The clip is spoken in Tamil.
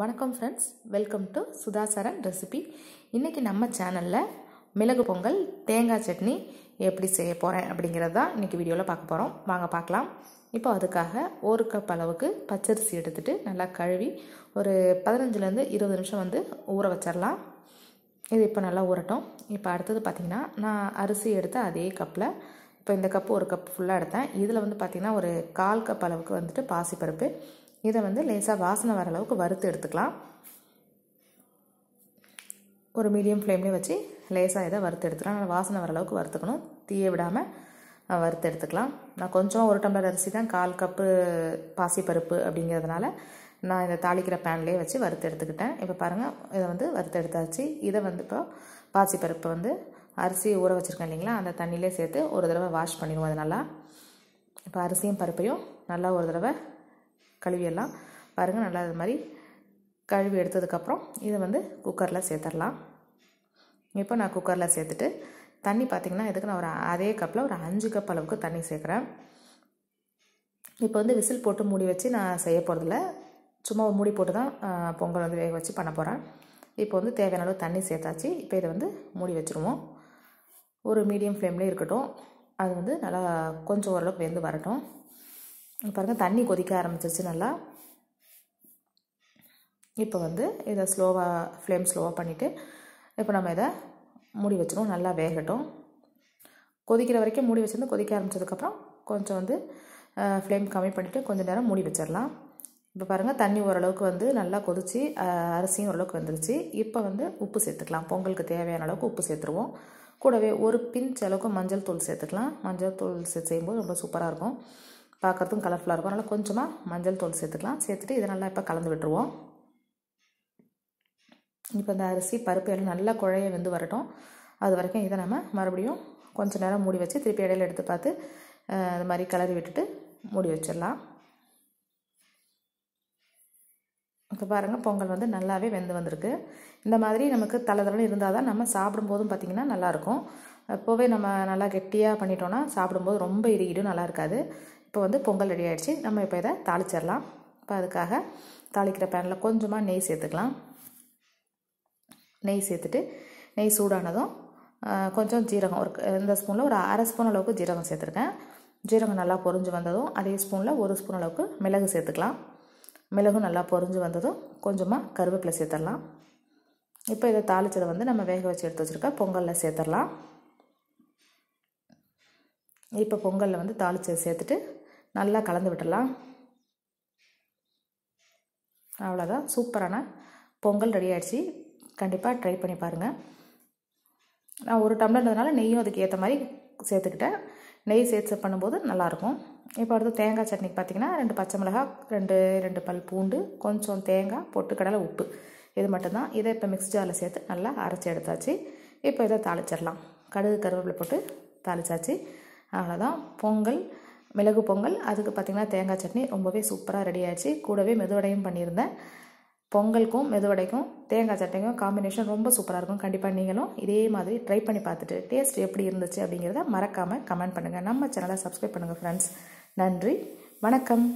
வணக்கம் friends welcome to Sudhasaran recipe இன்றைக்கி நம்ம சேனலில் மிளகு பொங்கல் தேங்காய் சட்னி எப்படி செய்ய போகிறேன் அப்படிங்கிறது தான் இன்றைக்கி வீடியோவில் பார்க்க போகிறோம் வாங்க பார்க்கலாம் இப்போ அதுக்காக ஒரு கப் அளவுக்கு பச்சரிசி எடுத்துகிட்டு நல்லா கழுவி ஒரு பதினஞ்சுலேருந்து இருபது நிமிஷம் வந்து ஊற வச்சிடலாம் இது இப்போ நல்லா ஊறட்டும் இப்போ அடுத்தது பார்த்திங்கன்னா நான் அரிசி எடுத்து அதே கப்பில் இப்போ இந்த கப்பு ஒரு கப் ஃபுல்லாக எடுத்தேன் இதில் வந்து பார்த்திங்கன்னா ஒரு கால் கப் அளவுக்கு வந்துட்டு பாசிப்பருப்பு இதை வந்து லேசாக வாசனை வர அளவுக்கு வறுத்து எடுத்துக்கலாம் ஒரு மீடியம் ஃப்ளேம்லேயே வச்சு லேசாக இதை வறுத்து எடுத்துக்கலாம் நல்லா வாசனை வர அளவுக்கு வறுத்துக்கணும் தீயை விடாமல் வறுத்து எடுத்துக்கலாம் நான் கொஞ்சம் ஒரு டம்ளர் அரிசி தான் கால் கப்பு பாசிப்பருப்பு அப்படிங்கிறதுனால நான் இதை தாளிக்கிற பேன்லேயே வச்சு வறுத்து எடுத்துக்கிட்டேன் இப்போ பாருங்கள் இதை வந்து வறுத்து எடுத்தாச்சு இதை வந்து இப்போ பாசிப்பருப்பு வந்து அரிசி ஊற வச்சுருக்கேன் இல்லைங்களா அந்த தண்ணியிலே சேர்த்து ஒரு தடவை வாஷ் பண்ணிடுவோம் அது நல்லா இப்போ அரிசியும் பருப்பையும் நல்லா ஒரு தடவை கழுவியெல்லாம் பாருங்கள் நல்லா இது மாதிரி கழுவி எடுத்ததுக்கப்புறம் இதை வந்து குக்கரில் சேர்த்துடலாம் இப்போ நான் குக்கரில் சேர்த்துட்டு தண்ணி பார்த்திங்கன்னா இதுக்கு நான் ஒரு அதே கப்பில் ஒரு அஞ்சு கப் அளவுக்கு தண்ணி சேர்க்குறேன் இப்போ வந்து விசில் போட்டு மூடி வச்சு நான் செய்ய போகிறதில்ல சும்மா ஒரு மூடி போட்டு தான் பொங்கல் வந்து வேக வச்சு பண்ண போகிறேன் இப்போ வந்து தேவையான அளவு தண்ணி சேர்த்தாச்சு இப்போ இதை வந்து மூடி வச்சுருவோம் ஒரு மீடியம் ஃப்ளேம்லேயே இருக்கட்டும் அது வந்து நல்லா கொஞ்சம் ஓரளவுக்கு வெந்து வரட்டும் பாருங்கள் தண்ணி கொதிக்க ஆரம்பிச்சிருச்சு நல்லா இப்போ வந்து இதை ஸ்லோவாக ஃப்ளேம் ஸ்லோவாக பண்ணிவிட்டு இப்போ நம்ம இதை மூடி வச்சிடும் நல்லா வேகட்டும் கொதிக்கிற வரைக்கும் மூடி வச்சுருந்து கொதிக்க ஆரம்பித்ததுக்கப்புறம் கொஞ்சம் வந்து ஃப்ளேம் கம்மி பண்ணிவிட்டு கொஞ்சம் நேரம் மூடி வச்சிடலாம் இப்போ பாருங்கள் தண்ணி ஓரளவுக்கு வந்து நல்லா கொதித்து அரிசியும் ஓரளவுக்கு வந்துருச்சு இப்போ வந்து உப்பு சேர்த்துக்கலாம் பொங்கலுக்கு தேவையான அளவுக்கு உப்பு சேர்த்துருவோம் கூடவே ஒரு பின் செலவுக்கு மஞ்சள் தூள் சேர்த்துக்கலாம் மஞ்சள் தூள் செய்யும்போது ரொம்ப சூப்பராக இருக்கும் பார்க்குறதும் கலர்ஃபுல்லாக இருக்கும் அதனால் கொஞ்சமாக மஞ்சள் தூள் சேர்த்துக்கலாம் சேர்த்துட்டு இதை நல்லா இப்போ கலந்து விட்டுருவோம் இப்போ இந்த அரிசி பருப்பு எல்லாம் நல்லா குழைய வெந்து வரட்டும் அது வரைக்கும் இதை நம்ம மறுபடியும் கொஞ்சம் நேரம் மூடி வச்சு திருப்பி இடையில எடுத்து பார்த்து அது மாதிரி கிளறி விட்டுட்டு மூடி வச்சிடலாம் இப்போ பாருங்கள் பொங்கல் வந்து நல்லாவே வெந்து வந்திருக்கு இந்த மாதிரி நமக்கு தலை தலை இருந்தால் தான் நம்ம சாப்பிடும்போதும் பார்த்திங்கன்னா நல்லாயிருக்கும் இப்போவே நம்ம நல்லா கெட்டியாக பண்ணிட்டோன்னா சாப்பிடும்போது ரொம்ப இறுகிடும் நல்லா இருக்காது இப்போ வந்து பொங்கல் ரெடி ஆகிடுச்சு நம்ம இப்போ இதை தாளிச்சிடலாம் இப்போ அதுக்காக தாளிக்கிற பேனில் கொஞ்சமாக நெய் சேர்த்துக்கலாம் நெய் சேர்த்துட்டு நெய் சூடானதும் கொஞ்சம் ஜீரகம் ஒரு இந்த ஸ்பூனில் ஒரு அரை ஸ்பூன் அளவுக்கு ஜீரகம் சேர்த்துருக்கேன் ஜீரகம் நல்லா பொறிஞ்சு வந்ததும் அதே ஸ்பூனில் ஒரு ஸ்பூன் அளவுக்கு மிளகு சேர்த்துக்கலாம் மிளகு நல்லா பொறிஞ்சு வந்ததும் கொஞ்சமாக கருவேப்பிலை சேர்த்துடலாம் இப்போ இதை தாளித்ததை வந்து நம்ம வேக வச்சு எடுத்து வச்சுருக்க பொங்கலில் சேர்த்துடலாம் இப்போ பொங்கலில் வந்து தாளித்ததை சேர்த்துட்டு நல்லா கலந்து விட்டுடலாம் அவ்வளோதான் சூப்பரான பொங்கல் ரெடி ஆகிடுச்சி கண்டிப்பாக ட்ரை பண்ணி பாருங்கள் நான் ஒரு டம்ளர்ன்றதுனால நெய்யும் அதுக்கு ஏற்ற மாதிரி சேர்த்துக்கிட்டேன் நெய் சேர்த்து பண்ணும்போது நல்லாயிருக்கும் இப்போ அடுத்து தேங்காய் சட்னிக்கு பார்த்திங்கன்னா ரெண்டு பச்சை மிளகா ரெண்டு ரெண்டு பல் பூண்டு கொஞ்சம் தேங்காய் பொட்டு கடலை உப்பு இது மட்டும்தான் இதை இப்போ மிக்ஸ் ஜாரில் சேர்த்து நல்லா அரைச்சி எடுத்தாச்சு இப்போ இதை தாளிச்சிடலாம் கடுகு கருவேப்பிலை போட்டு தாளிச்சாச்சு அவ்வளோதான் பொங்கல் மிளகு பொங்கல் அதுக்கு பார்த்திங்கன்னா தேங்காய் சட்னி ரொம்பவே சூப்பராக ரெடி ஆச்சு கூடவே மெதுவடையும் பண்ணியிருந்தேன் பொங்கலுக்கும் மெதுவடைக்கும் தேங்காய் சட்னிக்கும் காம்பினேஷன் ரொம்ப சூப்பராக இருக்கும் கண்டிப்பாக நீங்களும் இதே மாதிரி ட்ரை பண்ணி பார்த்துட்டு டேஸ்ட் எப்படி இருந்துச்சு அப்படிங்கிறத மறக்காமல் கமெண்ட் பண்ணுங்கள் நம்ம சேனலை சப்ஸ்கிரைப் பண்ணுங்கள் ஃப்ரெண்ட்ஸ் நன்றி வணக்கம்